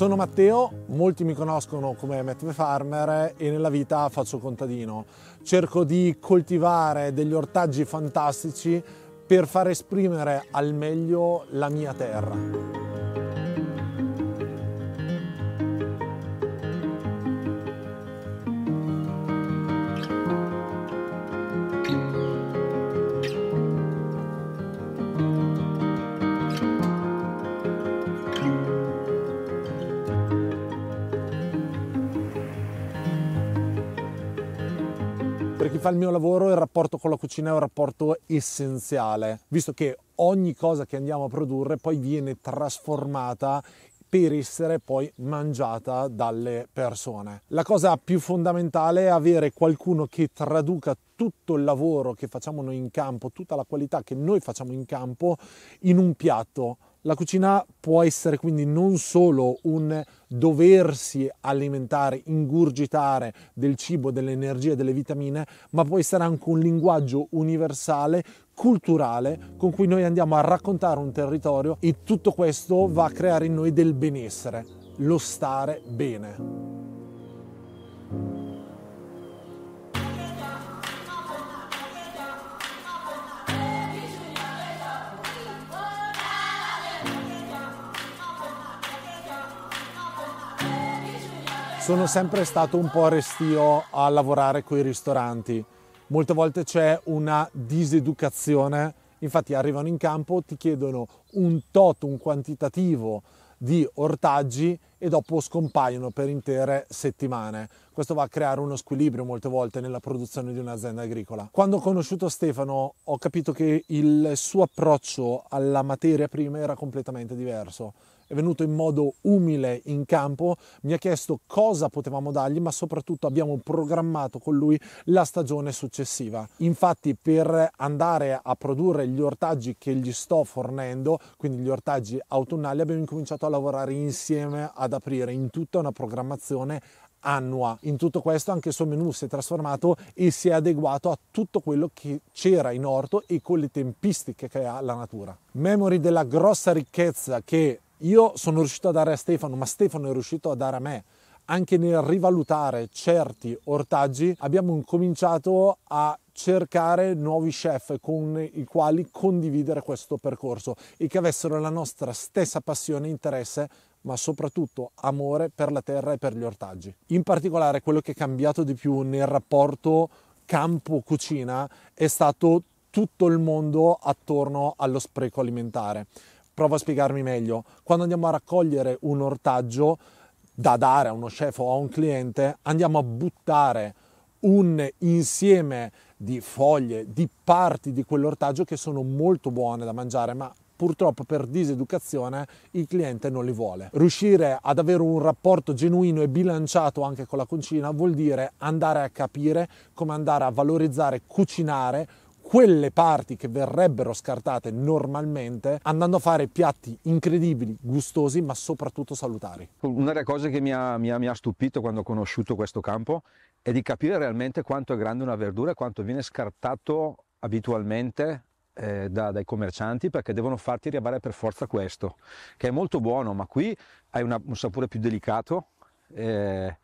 Sono Matteo, molti mi conoscono come Matt the Farmer e nella vita faccio contadino. Cerco di coltivare degli ortaggi fantastici per far esprimere al meglio la mia terra. al mio lavoro il rapporto con la cucina è un rapporto essenziale, visto che ogni cosa che andiamo a produrre poi viene trasformata per essere poi mangiata dalle persone. La cosa più fondamentale è avere qualcuno che traduca tutto il lavoro che facciamo noi in campo, tutta la qualità che noi facciamo in campo in un piatto la cucina può essere quindi non solo un doversi alimentare, ingurgitare del cibo, delle energie, delle vitamine, ma può essere anche un linguaggio universale, culturale, con cui noi andiamo a raccontare un territorio e tutto questo va a creare in noi del benessere, lo stare bene. Sono sempre stato un po' restio a lavorare con i ristoranti. Molte volte c'è una diseducazione, infatti arrivano in campo, ti chiedono un tot, un quantitativo di ortaggi e dopo scompaiono per intere settimane. Questo va a creare uno squilibrio molte volte nella produzione di un'azienda agricola. Quando ho conosciuto Stefano ho capito che il suo approccio alla materia prima era completamente diverso è venuto in modo umile in campo, mi ha chiesto cosa potevamo dargli, ma soprattutto abbiamo programmato con lui la stagione successiva. Infatti per andare a produrre gli ortaggi che gli sto fornendo, quindi gli ortaggi autunnali, abbiamo incominciato a lavorare insieme ad aprire in tutta una programmazione annua. In tutto questo anche il suo menù si è trasformato e si è adeguato a tutto quello che c'era in orto e con le tempistiche che ha la natura. Memori della grossa ricchezza che io sono riuscito a dare a Stefano, ma Stefano è riuscito a dare a me anche nel rivalutare certi ortaggi abbiamo cominciato a cercare nuovi chef con i quali condividere questo percorso e che avessero la nostra stessa passione interesse ma soprattutto amore per la terra e per gli ortaggi. In particolare quello che è cambiato di più nel rapporto campo-cucina è stato tutto il mondo attorno allo spreco alimentare. Provo a spiegarmi meglio. Quando andiamo a raccogliere un ortaggio da dare a uno chef o a un cliente, andiamo a buttare un insieme di foglie, di parti di quell'ortaggio che sono molto buone da mangiare, ma purtroppo per diseducazione il cliente non li vuole. Riuscire ad avere un rapporto genuino e bilanciato anche con la cucina vuol dire andare a capire come andare a valorizzare, cucinare quelle parti che verrebbero scartate normalmente andando a fare piatti incredibili, gustosi ma soprattutto salutari. Una delle cose che mi ha, mi ha, mi ha stupito quando ho conosciuto questo campo è di capire realmente quanto è grande una verdura e quanto viene scartato abitualmente eh, da, dai commercianti perché devono farti riavare per forza questo, che è molto buono, ma qui hai una, un sapore più delicato, eh,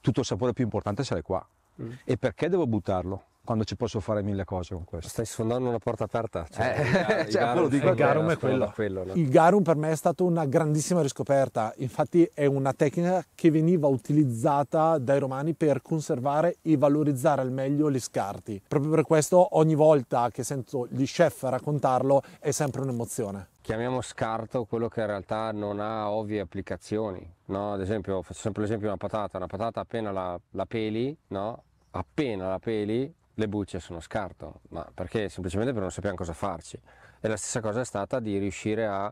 tutto il sapore più importante sarà qua. Mm. E perché devo buttarlo? quando ci posso fare mille cose con questo. Stai sfondando una porta aperta. Eh, cioè, eh, il, cioè, il, garum, dico, il garum è quello. quello no? Il garum per me è stata una grandissima riscoperta, infatti è una tecnica che veniva utilizzata dai romani per conservare e valorizzare al meglio gli scarti. Proprio per questo ogni volta che sento gli chef raccontarlo è sempre un'emozione chiamiamo scarto quello che in realtà non ha ovvie applicazioni. No? Ad esempio, faccio sempre l'esempio di una patata, una patata appena la, la peli, no? appena la peli le bucce sono scarto, ma perché semplicemente perché non sappiamo cosa farci. E la stessa cosa è stata di riuscire a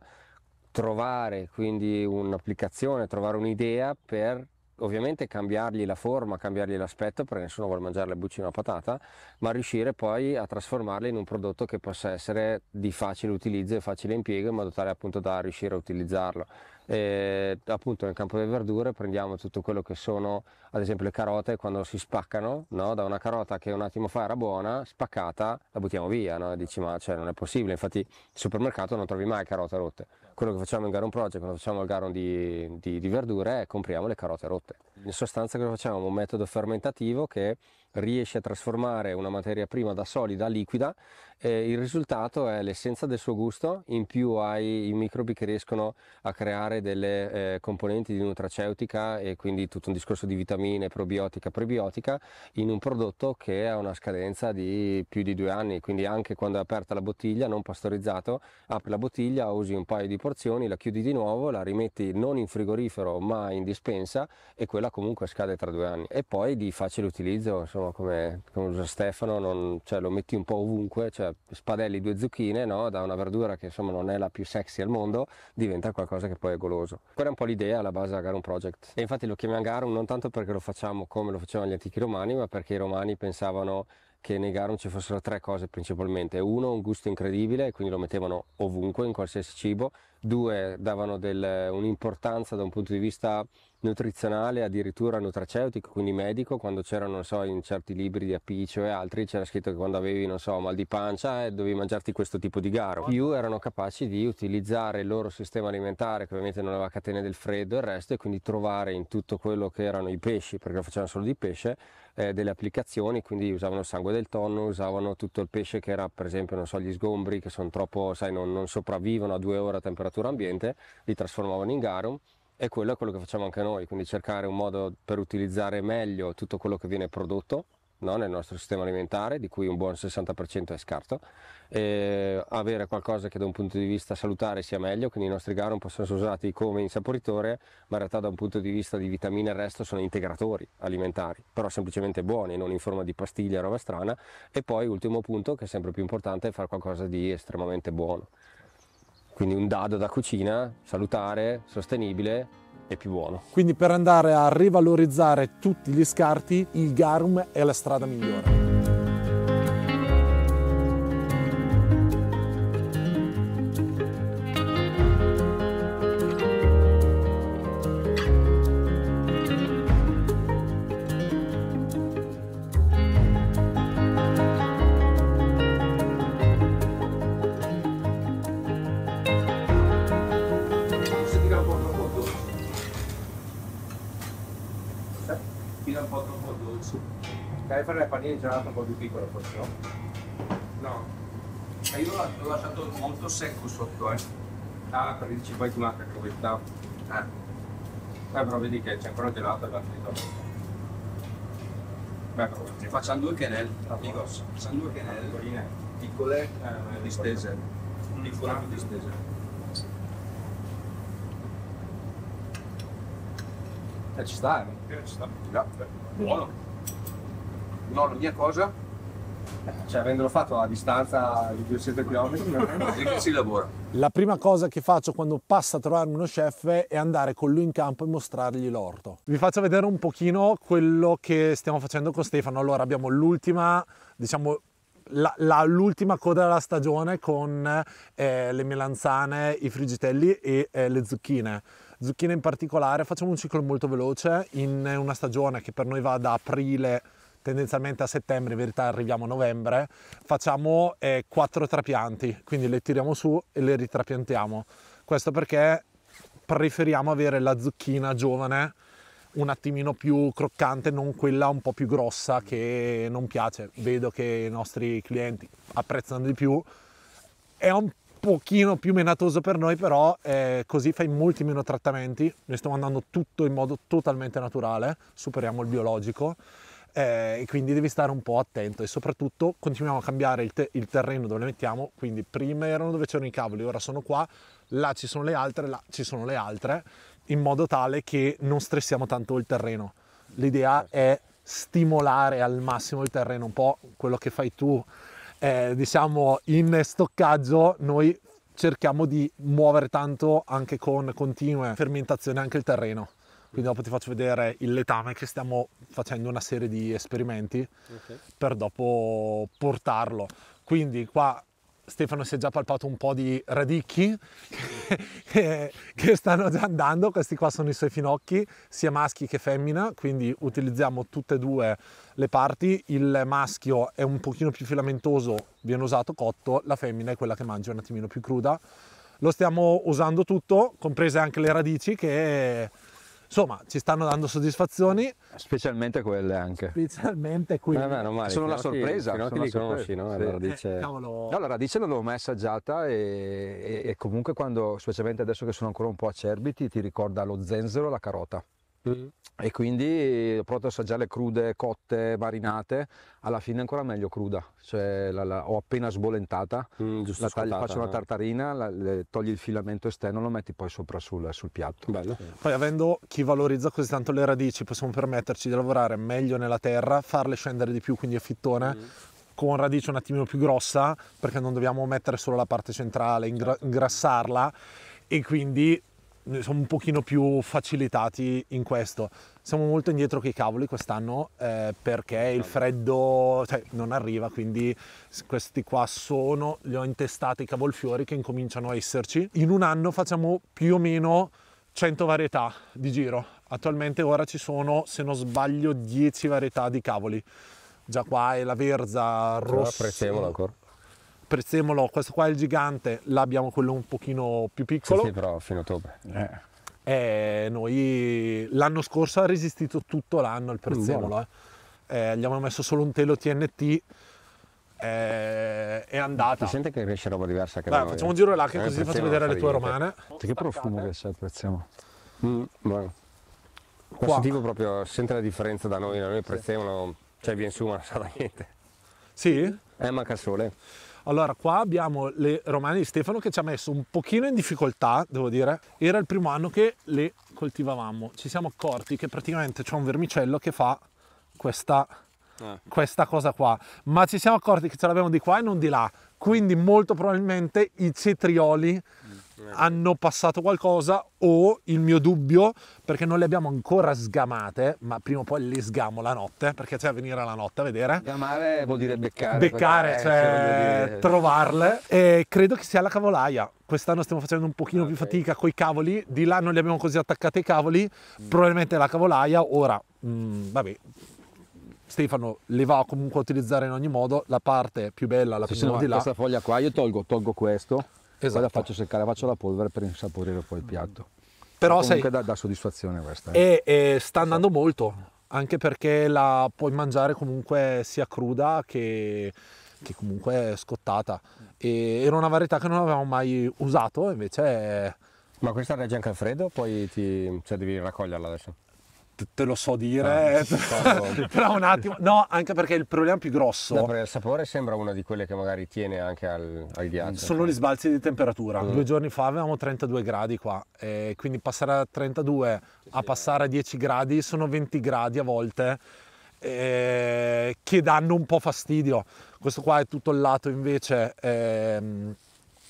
trovare quindi un'applicazione, trovare un'idea per ovviamente cambiargli la forma, cambiargli l'aspetto perché nessuno vuole mangiare le bucce in una patata, ma riuscire poi a trasformarle in un prodotto che possa essere di facile utilizzo e facile impiego in modo tale appunto da riuscire a utilizzarlo. E, eh, appunto nel campo delle verdure prendiamo tutto quello che sono ad esempio le carote quando si spaccano no? da una carota che un attimo fa era buona spaccata la buttiamo via no? dici ma cioè, non è possibile infatti nel supermercato non trovi mai carote rotte quello che facciamo in Garon Project quando facciamo il Garon di, di, di verdure è compriamo le carote rotte in sostanza cosa facciamo? un metodo fermentativo che riesce a trasformare una materia prima da solida a liquida, eh, il risultato è l'essenza del suo gusto, in più hai i microbi che riescono a creare delle eh, componenti di nutraceutica e quindi tutto un discorso di vitamine, probiotica, prebiotica in un prodotto che ha una scadenza di più di due anni, quindi anche quando è aperta la bottiglia, non pastorizzato, apri la bottiglia, usi un paio di porzioni, la chiudi di nuovo, la rimetti non in frigorifero ma in dispensa e quella comunque scade tra due anni e poi di facile utilizzo, insomma come, come usa Stefano, non, cioè, lo metti un po' ovunque, cioè, spadelli due zucchine no? da una verdura che insomma non è la più sexy al mondo, diventa qualcosa che poi è goloso. Quella è un po' l'idea alla base a Garum Project e infatti lo chiamiamo Garum non tanto perché lo facciamo come lo facevano gli antichi romani, ma perché i romani pensavano che nei garum ci fossero tre cose principalmente. Uno, un gusto incredibile, quindi lo mettevano ovunque, in qualsiasi cibo, due davano del, un'importanza da un punto di vista nutrizionale, addirittura nutraceutico, quindi medico, quando c'erano, so, in certi libri di Appicio e altri c'era scritto che quando avevi, non so, mal di pancia eh, dovevi mangiarti questo tipo di garo. Più erano capaci di utilizzare il loro sistema alimentare, che ovviamente non aveva catene del freddo e il resto, e quindi trovare in tutto quello che erano i pesci, perché facevano solo di pesce, eh, delle applicazioni, quindi usavano il sangue del tonno, usavano tutto il pesce che era, per esempio, non so, gli sgombri che sono troppo, sai, non, non sopravvivono a due ore a temperatura temperatura ambiente, li trasformavano in garum e quello è quello che facciamo anche noi, quindi cercare un modo per utilizzare meglio tutto quello che viene prodotto no, nel nostro sistema alimentare, di cui un buon 60% è scarto, e avere qualcosa che da un punto di vista salutare sia meglio, quindi i nostri garum possono essere usati come insaporitore, ma in realtà da un punto di vista di vitamine e resto sono integratori alimentari, però semplicemente buoni, non in forma di pastiglia, e roba strana, e poi ultimo punto che è sempre più importante è fare qualcosa di estremamente buono. Quindi un dado da cucina, salutare, sostenibile e più buono. Quindi per andare a rivalorizzare tutti gli scarti, il garum è la strada migliore. è un po' più piccolo forse, no? No, eh, io l'ho lasciato molto secco sotto, eh. Ah, perché dici poi tu manca che questa. Ah. Eh. Beh, però vedi che c'è ancora gelato e partito. Beh, però facciamo due canel, amico, facciamo due canel, piccoline, piccole, eh, distese, Un più distese. Eh, ci sta, eh. eh ci sta. Buono. No, la mia cosa? Cioè, avendolo fatto a distanza di 200 km, di che si lavora? La prima cosa che faccio quando passa a trovarmi uno chef è andare con lui in campo e mostrargli l'orto. Vi faccio vedere un pochino quello che stiamo facendo con Stefano. Allora, abbiamo l'ultima, diciamo, la, la, l'ultima coda della stagione con eh, le melanzane, i frigitelli e eh, le zucchine. Zucchine in particolare, facciamo un ciclo molto veloce in una stagione che per noi va da aprile tendenzialmente a settembre, in verità arriviamo a novembre, facciamo eh, quattro trapianti, quindi le tiriamo su e le ritrapiantiamo. Questo perché preferiamo avere la zucchina giovane un attimino più croccante, non quella un po' più grossa che non piace. Vedo che i nostri clienti apprezzano di più. È un pochino più menatoso per noi, però eh, così fai molti meno trattamenti. Noi stiamo andando tutto in modo totalmente naturale, superiamo il biologico eh, e quindi devi stare un po' attento e soprattutto continuiamo a cambiare il, te- il terreno dove le mettiamo, quindi prima erano dove c'erano i cavoli, ora sono qua, là ci sono le altre, là ci sono le altre, in modo tale che non stressiamo tanto il terreno. L'idea certo. è stimolare al massimo il terreno, un po' quello che fai tu. Eh, diciamo in stoccaggio noi cerchiamo di muovere tanto anche con continue fermentazioni anche il terreno quindi dopo ti faccio vedere il letame che stiamo facendo una serie di esperimenti okay. per dopo portarlo. Quindi qua Stefano si è già palpato un po' di radicchi che, che, stanno già andando, questi qua sono i suoi finocchi, sia maschi che femmina, quindi utilizziamo tutte e due le parti, il maschio è un pochino più filamentoso, viene usato cotto, la femmina è quella che mangia un attimino più cruda. Lo stiamo usando tutto, comprese anche le radici che Insomma, ci stanno dando soddisfazioni. Specialmente quelle anche. Specialmente quelle. No, no, male, sono la sorpresa. Che, sono che li no? Sì. La radice... Eh, no, la radice l'avevo mai assaggiata e, e, e comunque quando, specialmente adesso che sono ancora un po' acerbi ti ricorda lo zenzero la carota. Mm. E quindi ho provato ad assaggiarle crude, cotte, marinate, alla fine ancora meglio cruda, cioè la, la, ho appena sbolentata, mm, la taglio, faccio no? una eh. tartarina, la, le, togli il filamento esterno, lo metti poi sopra sul, sul piatto. Bello. Sì. Poi avendo chi valorizza così tanto le radici, possiamo permetterci di lavorare meglio nella terra, farle scendere di più, quindi a fittone, mm con radice un attimino più grossa perché non dobbiamo mettere solo la parte centrale, ingrassarla e quindi siamo un pochino più facilitati in questo. Siamo molto indietro che i cavoli quest'anno eh, perché il freddo cioè, non arriva, quindi questi qua sono, li ho intestati i cavolfiori che incominciano a esserci. In un anno facciamo più o meno 100 varietà di giro. Attualmente ora ci sono, se non sbaglio, 10 varietà di cavoli. Già qua è la verza rossa. Prezzemolo ancora? prezzemolo, questo qua è il gigante, là abbiamo quello un pochino più piccolo. Sì, sì però fino a ottobre. Eh. E noi l'anno scorso ha resistito tutto l'anno il prezzemolo. Mm, eh. Eh, gli abbiamo messo solo un telo TNT eh, è andata. Si sente che riesce roba diversa che Beh, noi. Facciamo un giro là che eh, così ti faccio vedere le tue romane. Che profumo che c'è il prezzemolo. Mm, Qua sentivo proprio, sente la differenza da noi, da noi il prezzemolo, cioè viene su ma non sa da niente. Sì? Eh, manca il sole. Allora, qua abbiamo le romane di Stefano che ci ha messo un pochino in difficoltà, devo dire. Era il primo anno che le coltivavamo. Ci siamo accorti che praticamente c'è un vermicello che fa questa, eh. questa cosa qua. Ma ci siamo accorti che ce l'abbiamo di qua e non di là. Quindi molto probabilmente i cetrioli Ecco. hanno passato qualcosa o il mio dubbio, perché non le abbiamo ancora sgamate, ma prima o poi le sgamo la notte, perché c'è cioè, venire la notte a vedere. Sgamare vuol dire beccare. Beccare, eh, cioè, cioè trovarle. E credo che sia la cavolaia. Quest'anno stiamo facendo un pochino okay. più fatica con i cavoli, di là non li abbiamo così attaccati i cavoli, mm. probabilmente la cavolaia, ora, mh, mm, vabbè, Stefano le va comunque a utilizzare in ogni modo la parte più bella la sì, più no, di là questa foglia qua io tolgo, tolgo questo esatto. la faccio seccare, faccio la polvere per insaporire poi il piatto. Però sei... comunque dà, dà, soddisfazione questa. Eh. E, e, sta andando molto, anche perché la puoi mangiare comunque sia cruda che, che comunque scottata. E, era una varietà che non avevamo mai usato, invece... È... Ma questa regge anche al freddo, poi ti, cioè devi raccoglierla adesso? te lo so dire, ah, eh, però un attimo, no, anche perché il problema più grosso. No, il sapore sembra una di quelle che magari tiene anche al, al ghiaccio. Sono cioè. gli sbalzi di temperatura. Mm. Due giorni fa avevamo 32 gradi qua, e quindi passare a 32 a passare a 10 gradi sono 20 gradi a volte. Eh, che danno un po' fastidio questo qua è tutto il lato invece ehm,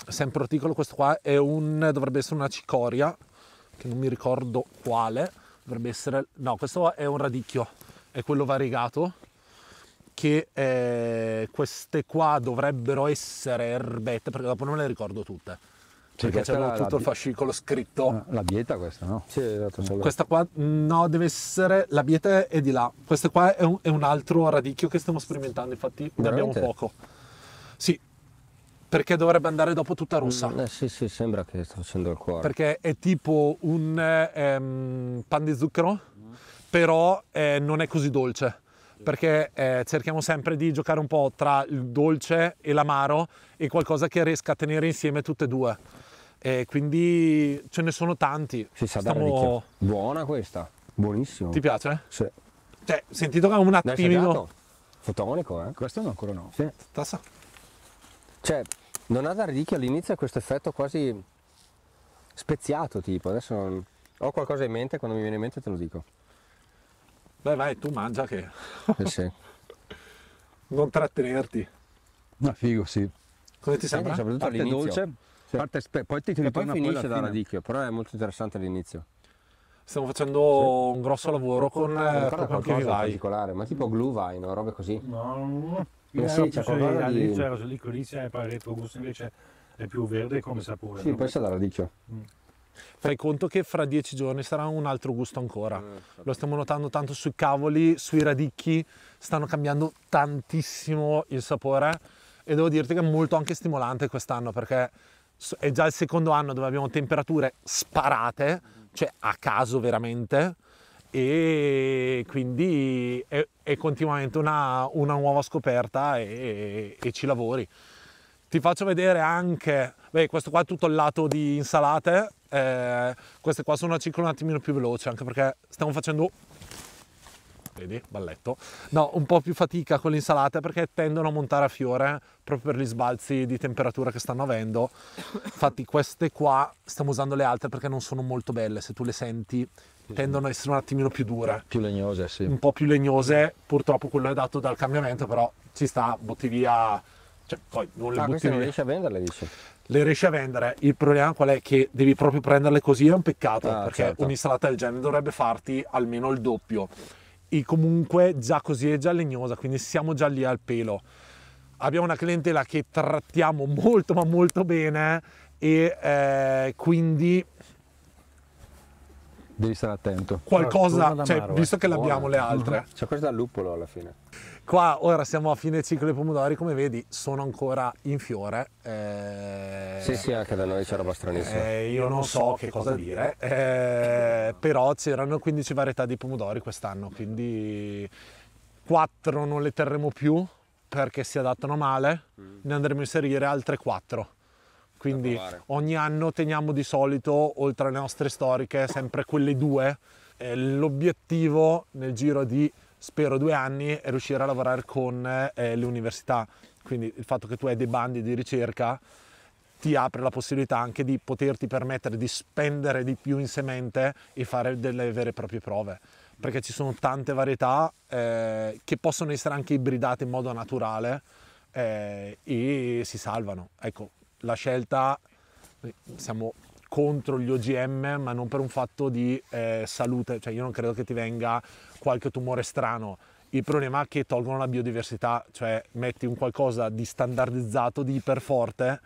sempre articolo, questo qua è un dovrebbe essere una cicoria che non mi ricordo quale dovrebbe essere no questo è un radicchio è quello variegato che eh, queste qua dovrebbero essere erbette perché dopo non le ricordo tutte cioè perché c'era tutto il fascicolo scritto ah, la bieta questa no? Sì, esatto, questa qua no deve essere la bieta è di là questo qua è un, è un altro radicchio che stiamo sperimentando infatti ne abbiamo poco sì perché dovrebbe andare dopo tutta rossa. Mm, eh, sì, sì, sembra che sta facendo il cuore. Perché è tipo un ehm, pan di zucchero, mm. però eh, non è così dolce. Perché eh, cerchiamo sempre di giocare un po' tra il dolce e l'amaro e qualcosa che riesca a tenere insieme tutte e due. E quindi ce ne sono tanti. Si sa Stiamo... Buona questa, buonissimo. Ti piace? Sì. Cioè, sentito che è un attimino... Fotonico, eh? Questo no, ancora no. Sì. Tassa. Cioè, non ha da ridicchio all'inizio questo effetto quasi speziato, tipo, adesso non... ho qualcosa in mente, quando mi viene in mente te lo dico. Vai, vai, tu mangia che... Eh sì. non trattenerti. Ma figo, sì. Cosa ti sembra? Sì, diciamo, soprattutto parte dolce, sì. parte spe- poi ti ritorna e poi finisce poi da radicchio, però è molto interessante all'inizio. Stiamo facendo sì. un grosso lavoro con, eh, con qualche vivaio. particolare, ma tipo glue vine, no? robe così. No sì, c'è qualcosa all'inizio di... era sull'icoricia e poi il retrogusto invece è più verde come sapore. Sì, no? poi c'è la radice. Mm. Fai conto che fra dieci giorni sarà un altro gusto ancora. Ah, Lo stiamo notando tanto sui cavoli, sui radicchi, stanno cambiando tantissimo il sapore e devo dirti che è molto anche stimolante quest'anno perché è già il secondo anno dove abbiamo temperature sparate, cioè a caso veramente, e quindi è, è continuamente una, una, nuova scoperta e, e, e, ci lavori. Ti faccio vedere anche, beh, questo qua è tutto il lato di insalate, eh, queste qua sono a ciclo un attimino più veloce, anche perché stiamo facendo, vedi, balletto, no, un po' più fatica con le insalate perché tendono a montare a fiore proprio per gli sbalzi di temperatura che stanno avendo. Infatti queste qua stiamo usando le altre perché non sono molto belle, se tu le senti tendono a essere un attimino più dure. Più legnose, sì. Un po' più legnose, purtroppo quello è dato dal cambiamento, però ci sta, butti via... Cioè, poi non le ah, butti via. le riesci a venderle, dice? Le riesci a vendere. Il problema qual è? Che devi proprio prenderle così, è un peccato, ah, perché certo. un'insalata del genere dovrebbe farti almeno il doppio. E comunque già così è già legnosa, quindi siamo già lì al pelo. Abbiamo una clientela che trattiamo molto ma molto bene e eh, quindi devi stare attento. Qualcosa, no, cioè, visto che l'abbiamo le altre. C'è questo al luppolo alla fine. Qua ora siamo a fine ciclo dei pomodori, come vedi sono ancora in fiore. Eh... Sì, sì, anche da noi c'era roba stranissima. Eh, io non so che cosa dire, eh, però c'erano 15 varietà di pomodori quest'anno, quindi 4 non le terremo più perché si adattano male, mm. ne andremo a inserire altre 4 quindi ogni anno teniamo di solito, oltre alle nostre storiche, sempre quelle due. Eh, l'obiettivo nel giro di, spero, due anni è riuscire a lavorare con eh, le università. Quindi il fatto che tu hai dei bandi di ricerca ti apre la possibilità anche di poterti permettere di spendere di più in semente e fare delle vere e proprie prove perché ci sono tante varietà eh, che possono essere anche ibridate in modo naturale eh, e si salvano. Ecco, la scelta, siamo contro gli OGM, ma non per un fatto di eh, salute, cioè io non credo che ti venga qualche tumore strano. Il problema è che tolgono la biodiversità, cioè metti un qualcosa di standardizzato, di iperforte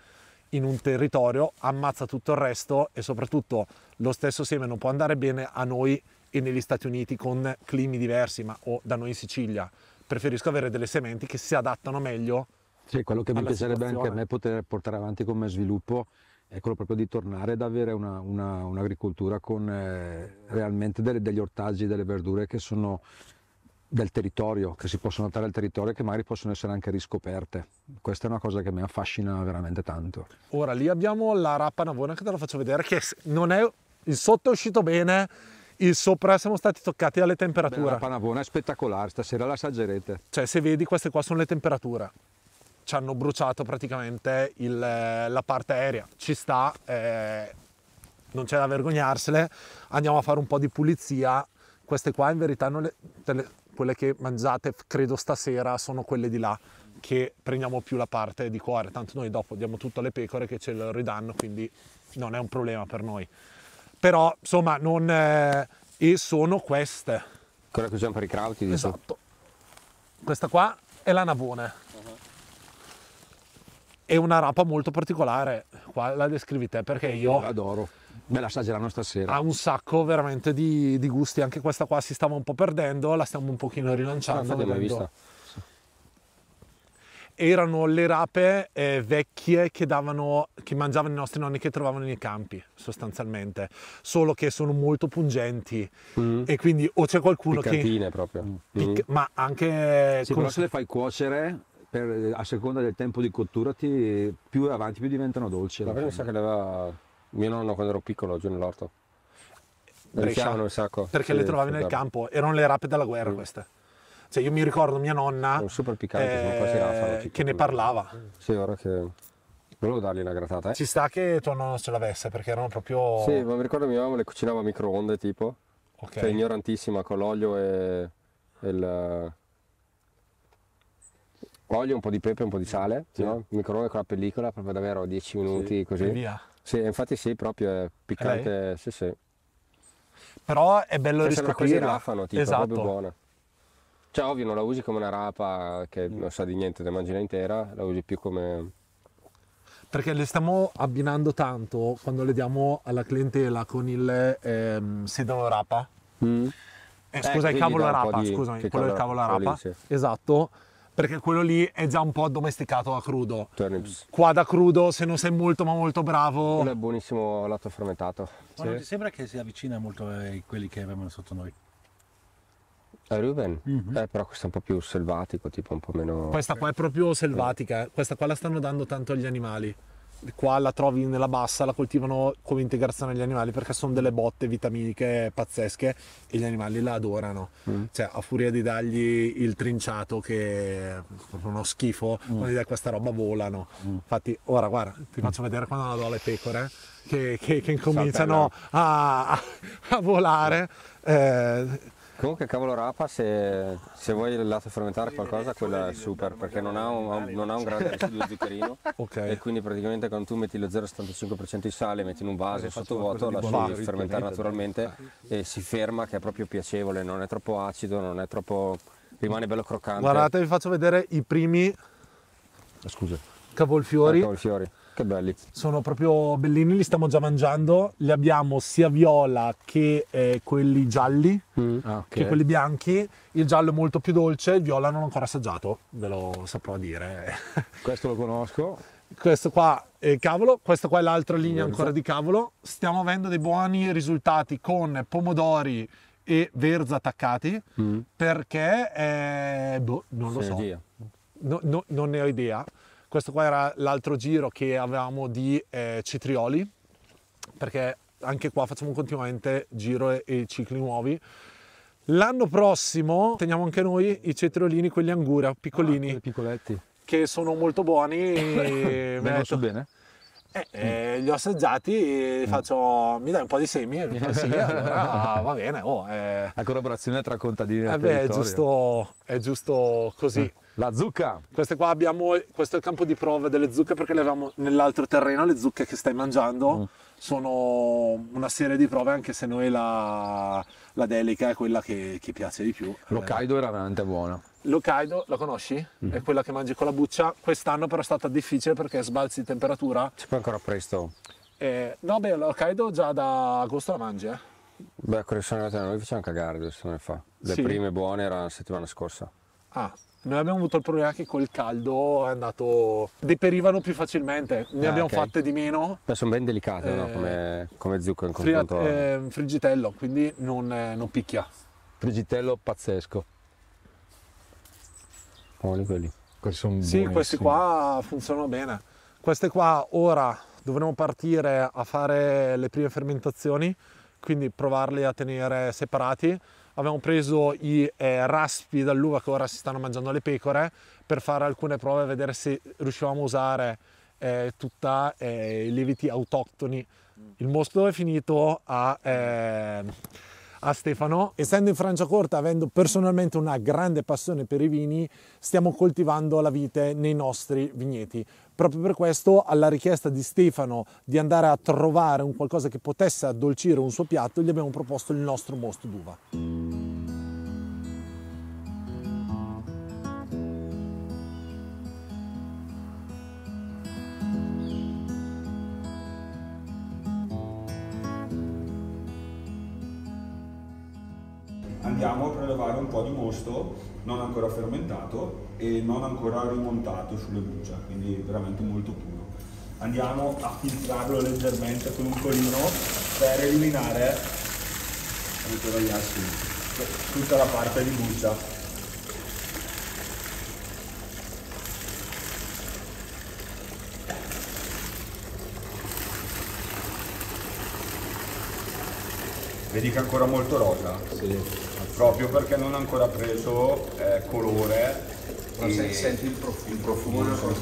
in un territorio, ammazza tutto il resto e soprattutto lo stesso seme non può andare bene a noi e negli Stati Uniti con climi diversi, ma o da noi in Sicilia. Preferisco avere delle sementi che si adattano meglio sì, quello che mi piacerebbe situazione. anche a me poter portare avanti come sviluppo è quello proprio di tornare ad avere una, una, un'agricoltura con eh, realmente delle, degli ortaggi, delle verdure che sono del territorio, che si possono notare al territorio e che magari possono essere anche riscoperte. Questa è una cosa che mi affascina veramente tanto. Ora lì abbiamo la rapa navona che te la faccio vedere, che non è, il sotto è uscito bene, il sopra siamo stati toccati dalle temperature. Beh, la Navona è spettacolare, stasera la assaggerete. Cioè se vedi queste qua sono le temperature ci hanno bruciato praticamente il, eh, la parte aerea. Ci sta, eh, non c'è da vergognarsene, andiamo a fare un po' di pulizia. Queste qua in verità le, le, quelle che mangiate credo stasera sono quelle di là che prendiamo più la parte di cuore, tanto noi dopo diamo tutto alle pecore che ce le ridanno, quindi non è un problema per noi. Però insomma non... Eh, e sono queste. Quella che usiamo per i crauti? Esatto. Questa qua è la navone è una rapa molto particolare. Qua la descrivi te perché eh, io. Adoro. Me la assaggeranno stasera. Ha un sacco veramente di, di, gusti. Anche questa qua si stava un po' perdendo, la stiamo un pochino rilanciando. Ah, vedendo... Vista. Erano le rape eh, vecchie che, davano, che mangiavano i nostri nonni che trovavano nei campi, sostanzialmente. Solo che sono molto pungenti. Mm. E quindi o c'è qualcuno Piccantine che. proprio. Pic... Mm. Ma anche. Sì, però se le fai cuocere per, eh, a seconda del tempo di cottura ti, più avanti più diventano dolci. Ma mi sa che aveva mio nonno quando ero piccolo giù nell'orto. Bresciavano un sacco. Perché sì, le trovavi nel campo, erano le rape della guerra mm. queste. Cioè io mi ricordo mia nonna piccante, eh, raffa, che ne parlava. Sì, ora che... Volevo dargli una gratata. Eh. Ci sta che tuo nonno ce l'avesse perché erano proprio... Sì, ma mi ricordo mia mamma le cucinava a microonde tipo. Ok. Cioè ignorantissima con l'olio e, e il olio, un po' di pepe, un po' di sale, sì. no? microonde con la pellicola, proprio davvero 10 minuti sì. così. E via. Sì, infatti sì, proprio è piccante, eh, sì sì. Però è bello cioè, riscoprire. Sembra rafano, tipo, esatto. proprio buona. Cioè, ovvio, non la usi come una rapa che mm. non sa di niente, te mangi intera, la usi più come... Perché le stiamo abbinando tanto quando le diamo alla clientela con il ehm, sedano rapa. Mm. Eh, scusa, eh, il cavolo rapa, di... scusami, quello è il cavolo rapa. Esatto perché quello lì è già un po' addomesticato a crudo. Turnips. Qua da crudo, se non sei molto ma molto bravo... Quello è buonissimo lato fermentato. Ma sì. non ti sembra che si avvicina molto a eh, quelli che avevano sotto noi? A eh, Ruben? Mm-hmm. Eh, però questo è un po' più selvatico, tipo un po' meno... Questa qua è proprio eh. selvatica, questa qua la stanno dando tanto agli animali qua la trovi nella bassa, la coltivano come integrazione agli animali perché sono delle botte vitaminiche pazzesche e gli animali la adorano. Mm. Cioè, a furia di dargli il trinciato che è uno schifo, mm. quando gli dai questa roba volano. Mm. Infatti, ora guarda, ti faccio vedere quando la do alle pecore eh, che, che, che incominciano a, a, volare. Eh, Comunque cavolo rapa se, se vuoi il latte fermentare qualcosa quella è super perché non ha un, non ha un grande residuo zuccherino okay. e quindi praticamente quando tu metti lo 0,75% di sale metti in un vaso sottovuoto lasci fermentare naturalmente e si ferma che è proprio piacevole, non è troppo acido, non è troppo... rimane bello croccante. Guardate vi faccio vedere i primi... Scusa. Cavolfiori. Eh, cavolfiori veramente belli. Sono proprio bellini, li stiamo già mangiando. Li abbiamo sia viola che eh, quelli gialli, mm. Ah, okay. che quelli bianchi. Il giallo è molto più dolce, il viola non l'ho ancora assaggiato, ve lo saprò dire. Questo lo conosco. Questo qua è cavolo, questo qua è l'altra linea ancora di cavolo. Stiamo avendo dei buoni risultati con pomodori e verza attaccati mm. perché eh, boh, non lo so. No, no, non ne ho idea. Questo qua era l'altro giro che avevamo di eh, cetrioli, perché anche qua facciamo continuamente giro e, e cicli nuovi. L'anno prossimo teniamo anche noi i cetriolini, quelli angura, piccolini. Ah, piccoletti. Che sono molto buoni. e su bene? Eh, eh, li ho assaggiati, mm. faccio, mi dai un po' di semi? E mi sì, allora va bene. Oh, eh. La collaborazione tra contadini e eh beh, è giusto, è giusto così. La zucca. Queste qua abbiamo, questo è il campo di prova delle zucche perché le avevamo nell'altro terreno, le zucche che stai mangiando mm. sono una serie di prove anche se noi la, la delica è quella che, che piace di più. L'Hokkaido era veramente buona. L'Hokkaido, la conosci? Mm. È quella che mangi con la buccia. Quest'anno però è stata difficile perché sbalzi di temperatura. C'è poi ancora presto. Eh, no, beh, l'Hokkaido già da agosto la mangi, eh. Beh, quelle sono arrivate noi, facciamo cagare due settimane fa. Le sì. prime buone erano la settimana scorsa. Ah, noi abbiamo avuto il problema che col caldo è andato. deperivano più facilmente, ne ah, abbiamo okay. fatte di meno. Beh, sono ben delicate eh, no? come, come, zucchero in confronto. Fri- eh, friggitello, quindi non, eh, non, picchia. Friggitello pazzesco. Buoni quelli. Questi sono Sì, questi qua funzionano bene. Queste qua ora dovremo partire a fare le prime fermentazioni, quindi provarli a tenere separati Abbiamo preso i eh, raspi dall'uva che ora si stanno mangiando le pecore per fare alcune prove e vedere se riuscivamo a usare eh, tutta eh, i leviti autoctoni. Il mosto è finito a eh, a Stefano. Essendo in Francia Corta, avendo personalmente una grande passione per i vini, stiamo coltivando la vite nei nostri vigneti. Proprio per questo, alla richiesta di Stefano di andare a trovare un qualcosa che potesse addolcire un suo piatto, gli abbiamo proposto il nostro mosto d'uva. andiamo a prelevare un po' di mosto non ancora fermentato e non ancora rimontato sulle buccia, quindi veramente molto puro. Andiamo a filtrarlo leggermente con un colino per eliminare tutta la parte di buccia. Vedi che è ancora molto rosa? Sì proprio perché non ha ancora preso eh, colore. Ma e senti il profumo. Il profumo lo so.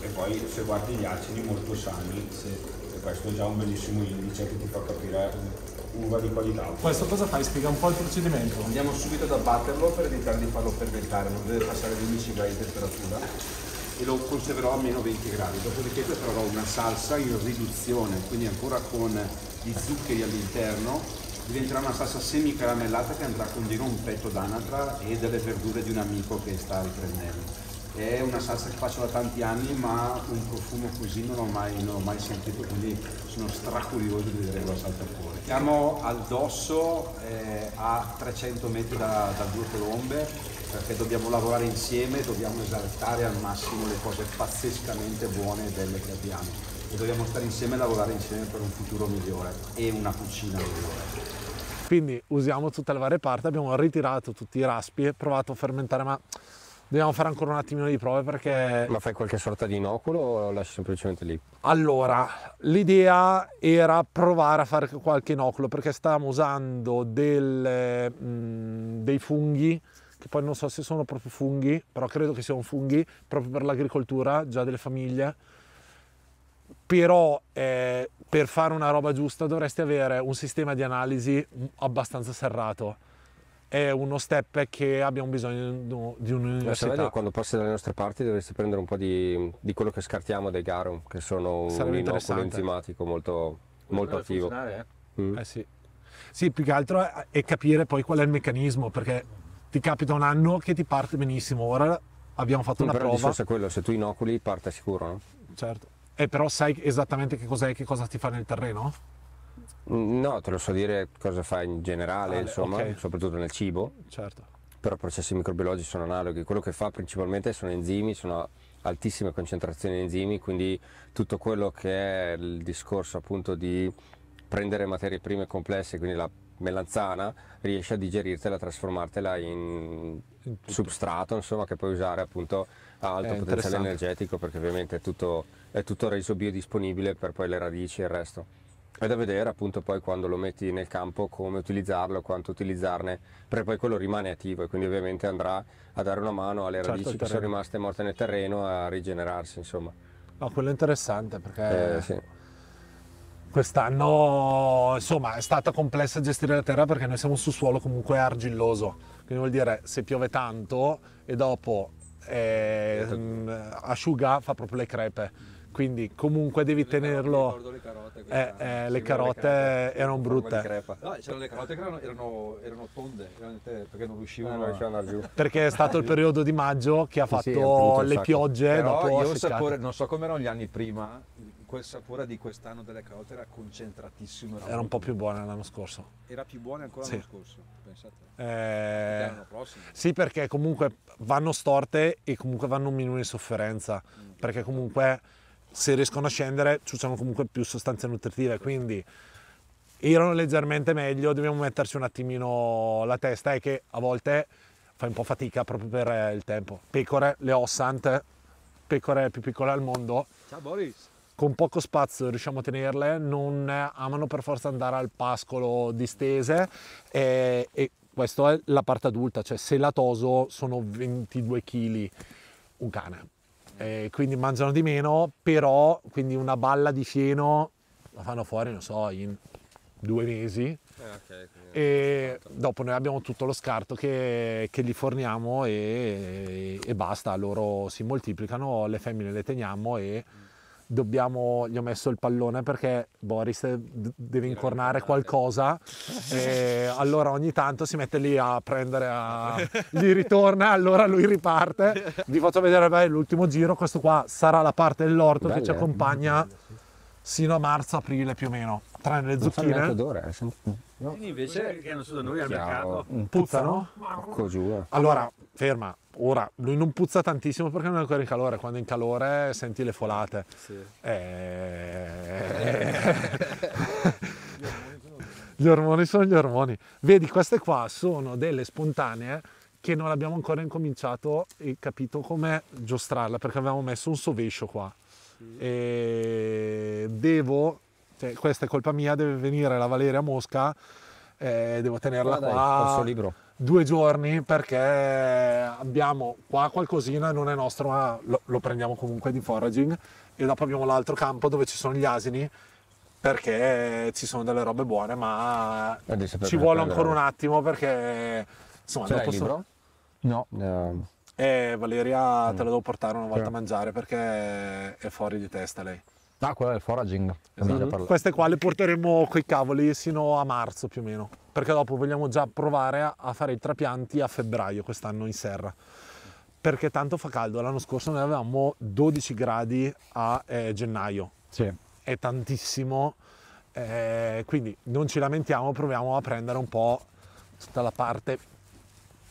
E poi se guardi gli acidi molto sani, sì. e questo è già un bellissimo indice che ti fa capire uva di qualità. Questo cosa fai? Spiega un po' il procedimento. Andiamo subito ad abbatterlo per evitare di farlo fermentare, non deve passare di gradi di temperatura e lo conserverò a meno 20 gradi, dopodiché preparerò una salsa in riduzione, quindi ancora con gli zuccheri all'interno diventerà una salsa semi caramellata che andrà a condire un petto d'anatra e delle verdure di un amico che sta riprendendo. È una salsa che faccio da tanti anni ma un profumo così non l'ho mai, non l'ho mai sentito, quindi sono stracurioso di vedere la salta fuori. Siamo al dosso eh, a 300 metri da, da due colombe perché dobbiamo lavorare insieme, dobbiamo esaltare al massimo le cose pazzescamente buone e belle che abbiamo e dobbiamo stare insieme e lavorare insieme per un futuro migliore e una cucina migliore. Quindi usiamo tutte le varie parti, abbiamo ritirato tutti i raspi e provato a fermentare, ma dobbiamo fare ancora un attimino di prove perché... Ma fai qualche sorta di inoculo o lo lasci semplicemente lì? Allora, l'idea era provare a fare qualche inoculo perché stavamo usando del, mh, dei funghi che poi non so se sono proprio funghi, però credo che siano funghi proprio per l'agricoltura, già delle famiglie però eh, per fare una roba giusta dovresti avere un sistema di analisi abbastanza serrato. È uno step che abbiamo bisogno di un'università. Quando passi dalle nostre parti dovresti prendere un po' di, di quello che scartiamo dai garum, che sono un Sarebbe inoculo enzimatico molto, molto attivo. Eh? Mm. Eh sì. sì, più che altro è, è capire poi qual è il meccanismo, perché ti capita un anno che ti parte benissimo, ora abbiamo fatto no, mm, una però prova. Però il discorso è quello, se tu inoculi parte sicuro, no? Certo eh, però sai esattamente che cos'è e che cosa ti fa nel terreno? Mm, no, te lo so dire cosa fa in generale, vale, insomma, okay. soprattutto nel cibo. Certo. Però i processi microbiologici sono analoghi. Quello che fa principalmente sono enzimi, sono altissime concentrazioni di enzimi, quindi tutto quello che è il discorso appunto di prendere materie prime complesse, quindi la melanzana, riesce a digerirtela, trasformartela in, in substrato, insomma, che puoi usare appunto a alto è eh, potenziale energetico, perché ovviamente è tutto è tutto reso biodisponibile per poi le radici e il resto. È da vedere appunto poi quando lo metti nel campo come utilizzarlo, quanto utilizzarne, perché poi quello rimane attivo e quindi ovviamente andrà a dare una mano alle certo radici che sono rimaste morte nel terreno a rigenerarsi insomma. No, quello è interessante perché eh, sì. quest'anno insomma è stata complessa gestire la terra perché noi siamo su suolo comunque argilloso, quindi vuol dire se piove tanto e dopo eh, asciuga fa proprio le crepe quindi comunque devi le tenerlo. Carote, le carote, eh, eh, le carote erano brutte. No, c'erano le carote che erano, erano, erano tonde, perché non riuscivano eh, no, a giù. Perché è stato il periodo di maggio che ha fatto sì, le piogge. Però dopo io sapore, non so come erano gli anni prima, quel sapore di quest'anno delle carote era concentratissimo. Era, era un po' più buono l'anno scorso. Era più buono ancora sì. l'anno scorso, pensate. Eh, sì, perché comunque vanno storte e comunque vanno un minimo di sofferenza, mm. perché comunque se riescono a scendere ci sono comunque più sostanze nutritive, quindi erano leggermente meglio, dobbiamo metterci un attimino la testa e che a volte fai un po' fatica proprio per eh, il tempo. Pecore, le Ossant, pecore più piccole al mondo. Ciao Boris! Con poco spazio riusciamo a tenerle, non amano per forza andare al pascolo distese e, e questa è la parte adulta, cioè se la toso sono 22 kg un cane eh, quindi mangiano di meno, però quindi una balla di fieno la fanno fuori, non so, in due mesi. Eh, okay, e dopo noi abbiamo tutto lo scarto che, che gli forniamo e, e, basta, loro si moltiplicano, le femmine le teniamo e dobbiamo, gli ho messo il pallone perché Boris deve incornare eh, eh. qualcosa e allora ogni tanto si mette lì a prendere, a, gli ritorna, allora lui riparte. Vi faccio vedere beh, l'ultimo giro, questo qua sarà la parte dell'orto bello, che ci eh. accompagna bello, sì. sino a marzo-aprile più o meno, tranne le zucchine. non zucchine. D'ora, No? Invece che hanno su da noi al mercato puzzano? Ecco, giù. Allora, ferma, ora lui non puzza tantissimo perché non è ancora in calore, quando è in calore senti le folate. Sì. Eh... gli ormoni sono gli ormoni. Vedi, queste qua sono delle spontanee che non abbiamo ancora incominciato e capito come giostrarla perché avevamo messo un sovescio qua. Sì. E devo cioè, questa è colpa mia, deve venire la Valeria Mosca, eh, devo tenerla ah, qua. Dai, libro due giorni perché abbiamo qua qualcosina, non è nostro, ma lo, lo, prendiamo comunque di foraging e dopo abbiamo l'altro campo dove ci sono gli asini perché ci sono delle robe buone, ma eh, ci vuole ancora un attimo perché insomma, dopo sono... No. no. Eh. eh, Valeria te la mm. devo portare una volta a mangiare perché è fuori di testa lei. Ah, quella del foraging. Esatto. Queste qua le porteremo coi cavoli sino a marzo più o meno, perché dopo vogliamo già provare a fare i trapianti a febbraio quest'anno in serra. Perché tanto fa caldo, l'anno scorso noi avevamo 12 gradi a eh, gennaio. Sì. È tantissimo, eh, quindi non ci lamentiamo, proviamo a prendere un po' tutta la parte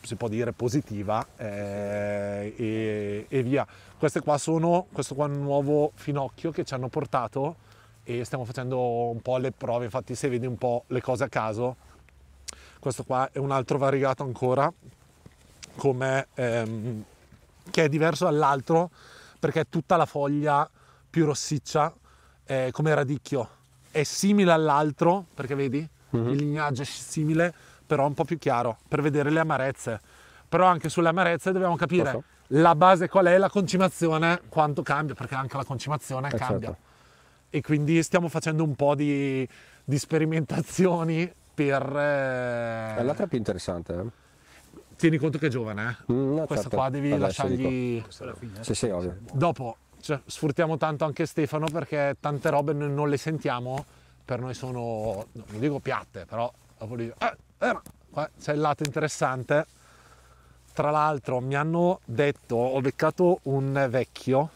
si può dire, positiva eh, e, e, via. Queste qua sono, questo qua un nuovo finocchio che ci hanno portato e stiamo facendo un po' le prove, infatti se vedi un po' le cose a caso, questo qua è un altro variegato ancora, ehm, che è diverso dall'altro perché è tutta la foglia più rossiccia eh, come radicchio. È simile all'altro, perché vedi? Mm-hmm. Il lignaggio è simile, però un po' più chiaro, per vedere le amarezze. Però anche sulle amarezze dobbiamo capire so. la base qual è, la concimazione, quanto cambia, perché anche la concimazione eh certo. cambia. Certo. E quindi stiamo facendo un po' di, di sperimentazioni per... Eh... eh l'altra più interessante, eh? tieni conto che è giovane, eh? Mm, no, questa certo. qua devi Vabbè, lasciargli. Eh. Sì, sì, ovvio. Dopo cioè, sfruttiamo tanto anche Stefano perché tante robe non le sentiamo, per noi sono, non dico piatte, però eh, eh, qua c'è il lato interessante. Tra l'altro mi hanno detto, ho beccato un vecchio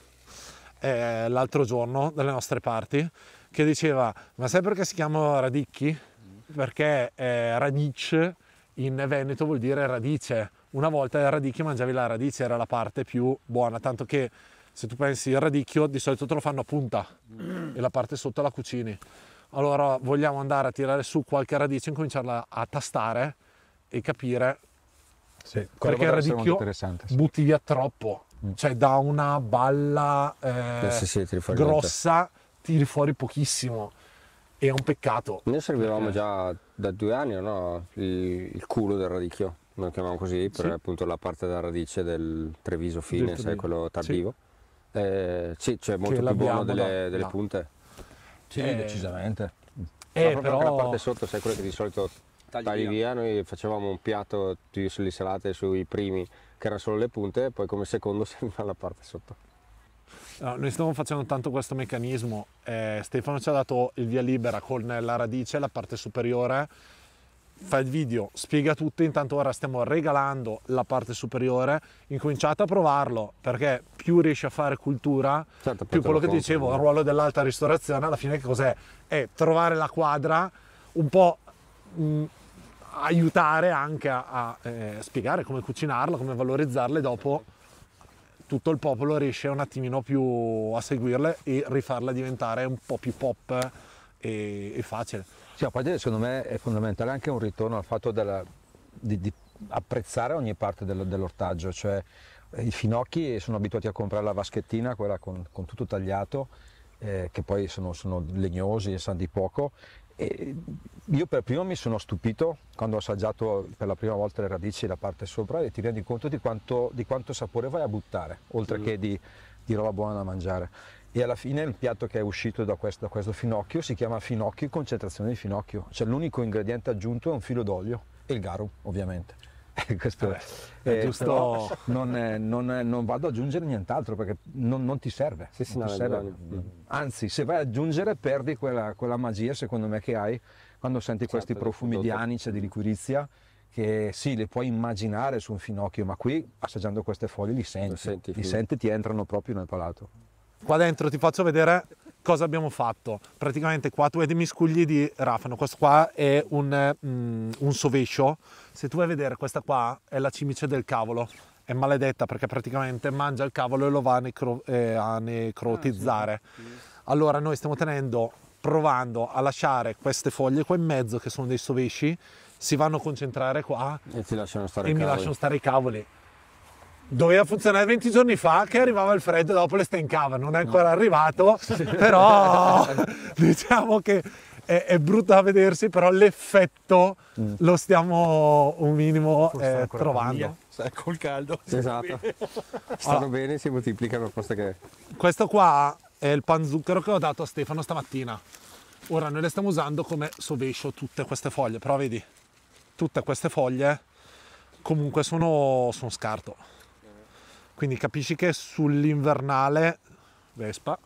eh, l'altro giorno dalle nostre parti che diceva, ma sai perché si chiama radicchi? Perché eh, radice in Veneto vuol dire radice. Una volta il radicchio mangiavi la radice, era la parte più buona, tanto che se tu pensi il radicchio di solito te lo fanno a punta e la parte sotto la cucini allora vogliamo andare a tirare su qualche radice e cominciarla a tastare e capire sì, perché il radicchio sì. butti via troppo mm. cioè da una balla eh, sì, sì, tiri grossa tiri fuori pochissimo è un peccato noi servivamo perché... già da due anni no? il, il culo del radicchio lo chiamiamo così per appunto la parte della radice del treviso fine del sai quello tardivo eh, sì, cioè molto più buono delle, da, delle punte sì, eh, decisamente. Eh, però... la parte sotto, sai quella che di solito tagli, tagli via. via. noi facevamo un piatto sulle salate sui primi, che erano solo le punte, e poi come secondo serviva la parte sotto. No, noi stiamo facendo tanto questo meccanismo. Eh, Stefano ci ha dato il via libera con la radice, la parte superiore fa il video, spiega tutto, intanto ora stiamo regalando la parte superiore, incominciate a provarlo perché più riesci a fare cultura, certo, più quello che ti dicevo, il ruolo dell'alta ristorazione alla fine cos'è? È trovare la quadra, un po' mh, mm, aiutare anche a, a eh, spiegare come cucinarla, come valorizzarle dopo tutto il popolo riesce un attimino più a seguirle e rifarla diventare un po' più pop e, e facile. Sì, a parte secondo me è fondamentale anche un ritorno al fatto della, di, di, apprezzare ogni parte del, dell'ortaggio, cioè eh, i finocchi sono abituati a comprare la vaschettina, quella con, con tutto tagliato, eh, che poi sono, sono legnosi e sanno di poco. E io per primo mi sono stupito quando ho assaggiato per la prima volta le radici da parte sopra e ti rendi conto di quanto, di quanto sapore vai a buttare, oltre mm. che di, di roba buona da mangiare e alla fine il piatto che è uscito da questo, da questo finocchio si chiama finocchio concentrazione di finocchio, cioè l'unico ingrediente aggiunto è un filo d'olio e il garum ovviamente. Eh, questo Vabbè, è eh, Non, è, non, è, non, vado ad aggiungere nient'altro perché non, non ti serve. Sì, sì, ti serve. Anzi, se vai ad aggiungere perdi quella, quella, magia secondo me che hai quando senti certo, questi profumi di anice, di liquirizia che sì, le puoi immaginare su un finocchio, ma qui assaggiando queste foglie li senti, senti li senti, ti entrano proprio nel palato. Qua dentro ti faccio vedere cosa abbiamo fatto. Praticamente qua tu hai dei miscugli di rafano, questo qua è un, mm, un sovescio. Se tu vuoi vedere questa qua è la cimice del cavolo, è maledetta perché praticamente mangia il cavolo e lo va a, necro, eh, a necrotizzare. Ah, allora noi stiamo tenendo, provando a lasciare queste foglie qua in mezzo che sono dei sovesci, si vanno a concentrare qua e, e mi lasciano stare i cavoli doveva funzionare 20 giorni fa che arrivava il freddo e dopo le stencava, non è ancora no. arrivato, però diciamo che è, è, brutto da vedersi, però l'effetto mm. lo stiamo un minimo eh, trovando. Sì, col caldo. Esatto. Stanno ah. bene, si moltiplicano. Che... Questo qua è il panzucchero che ho dato a Stefano stamattina. Ora noi le stiamo usando come sovescio tutte queste foglie, però vedi, tutte queste foglie comunque sono, sono scarto. Quindi capisci che sull'invernale Vespa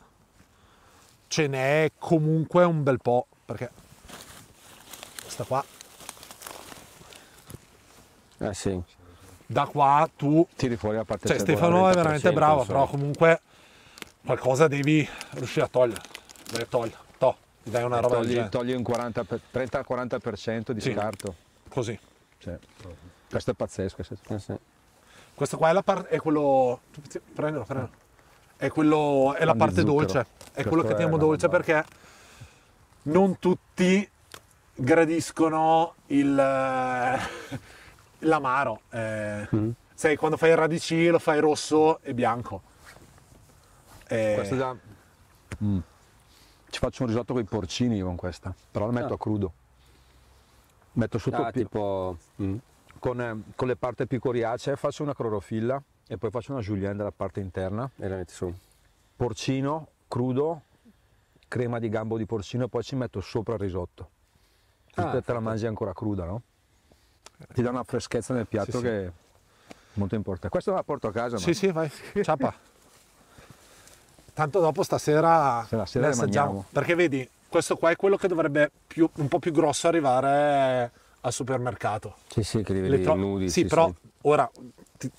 ce n'è comunque un bel po', perché questa qua. Eh sì. Da qua tu tiri fuori la parte Cioè Stefano è veramente bravo, però comunque qualcosa devi riuscire a togliere. Devi togliere. To, ti dai una e eh, roba togli, togli un 30-40% di sì. scarto. Così. Cioè, questo è pazzesco. Eh sì. Questo qua è, la par- è quello... Prendilo, prendilo. È, quello, è la parte dolce, è Questo quello che teniamo dolce bella. perché non tutti gradiscono il, l'amaro. Eh, mm. Sai, quando fai il radici lo fai rosso e bianco. Eh, questa già... Mm. Ci faccio un risotto con i porcini con questa, però lo metto ah. a crudo. Metto sotto... Ah, tipo... Mm con, eh, con le parti più coriacee faccio una clorofilla e poi faccio una julienne dalla parte interna e la metti su porcino crudo crema di gambo di porcino e poi ci metto sopra il risotto ah, te, te la mangi ancora cruda no? ti dà una freschezza nel piatto sì, che sì. è molto importante questo la porto a casa sì ma... sì vai ciappa tanto dopo stasera, la assaggiamo mangiamo. perché vedi questo qua è quello che dovrebbe più, un po' più grosso arrivare al supermercato. Sì, sì, che li vedi tro- nudi. Sì, sì però sì. ora... Ti...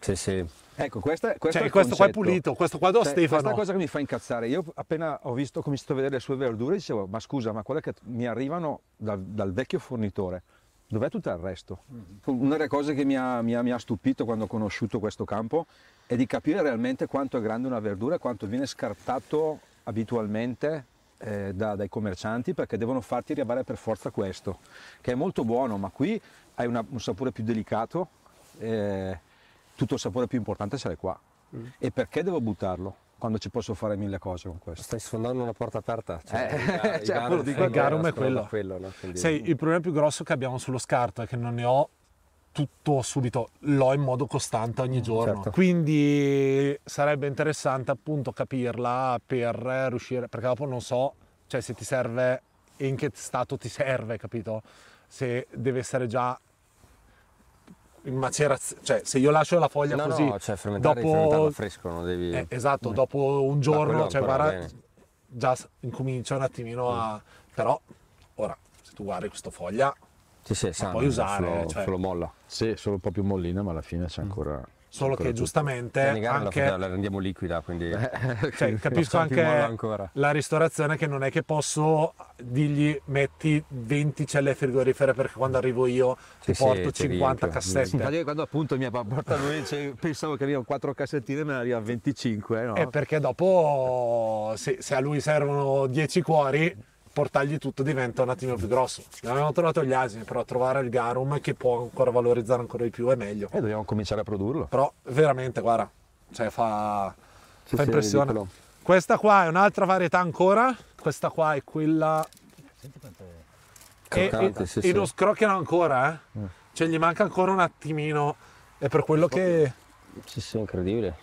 Sì, sì. Ecco, questa, questa cioè, è questo qua è pulito, questo qua do cioè, Stefano. Questa cosa che mi fa incazzare. Io appena ho visto, ho cominciato a vedere le sue verdure, dicevo, ma scusa, ma quelle che mi arrivano dal, dal vecchio fornitore, dov'è tutto il resto? Mm-hmm. Una delle cose che mi ha, mi, ha, mi ha, stupito quando ho conosciuto questo campo è di capire realmente quanto è grande una verdura e quanto viene scartato abitualmente eh, da, dai commercianti perché devono farti riavare per forza questo, che è molto buono, ma qui hai una, un sapore più delicato, eh, tutto il sapore più importante sarà qua. Mm. E perché devo buttarlo? quando ci posso fare mille cose con questo. Stai sfondando una porta aperta. Cioè, eh, il, cioè, il garum è quello. quello no? Sei, il problema più grosso che abbiamo sullo scarto è che non ne ho tutto subito, l'ho in modo costante ogni mm, giorno. Certo. Quindi sarebbe interessante appunto capirla per riuscire, perché dopo non so, cioè se ti serve e in che stato ti serve, capito? Se deve essere già in macerazione, cioè se io lascio la foglia no, così, no, cioè fermentare dopo fresco, non devi eh, Esatto, mm. dopo un giorno, cioè guarda già incomincia un attimino a mm. però ora se tu guardi questa foglia sì, sì, sana, puoi eh, usare. Solo, cioè... solo molla. Sì, solo proprio mollina, ma alla fine c'è mm. ancora... Mm. Solo che giustamente anche... la, rendiamo liquida, quindi eh, cioè, capisco anche la ristorazione che non è che posso dirgli metti 20 celle frigorifere perché quando mm. arrivo io ti sì, porto sì, 50 mm. cassette. Sì, quando appunto mi porta lui cioè, pensavo che arrivano 4 cassettine me ne arriva 25. Eh, no? È perché dopo se, se a lui servono 10 cuori portargli tutto diventa un attimo più grosso. Abbiamo trovato gli asini, però trovare il garum che può ancora valorizzare ancora di più è meglio. E dobbiamo cominciare a produrlo. Però veramente, guarda, cioè fa, sì, fa impressione. Sì, questa qua è un'altra varietà ancora, questa qua è quella... Senti quanto è... E, Croccante, e, sì, non scrocchiano ancora, eh? Mm. Cioè gli manca ancora un attimino, è per quello che... Sì, sì, incredibile.